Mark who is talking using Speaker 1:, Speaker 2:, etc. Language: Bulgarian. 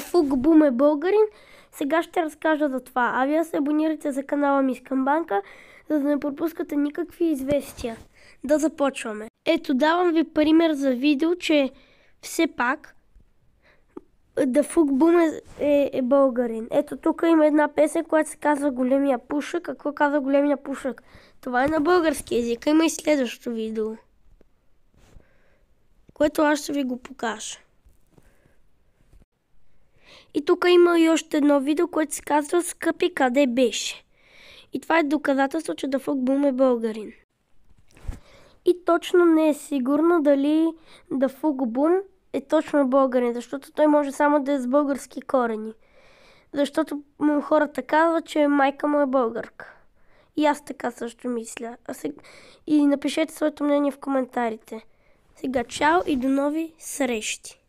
Speaker 1: фук Бум е българин. Сега ще разкажа за това. А вие се абонирайте за канала ми камбанка, за да не пропускате никакви известия. Да започваме. Ето давам ви пример за видео, че все пак фук Бум е, е, е българин. Ето тук има една песен, която се казва Големия пушък. Какво казва Големия пушък? Това е на български язик. Има и следващото видео, което аз ще ви го покажа. И тук има и още едно видео, което се казва Скъпи къде беше. И това е доказателство, че Дафок Бум е българин. И точно не е сигурно дали Дафок Бум е точно българин, защото той може само да е с български корени. Защото хората казват, че майка му е българка. И аз така също мисля. А И напишете своето мнение в коментарите. Сега чао и до нови срещи!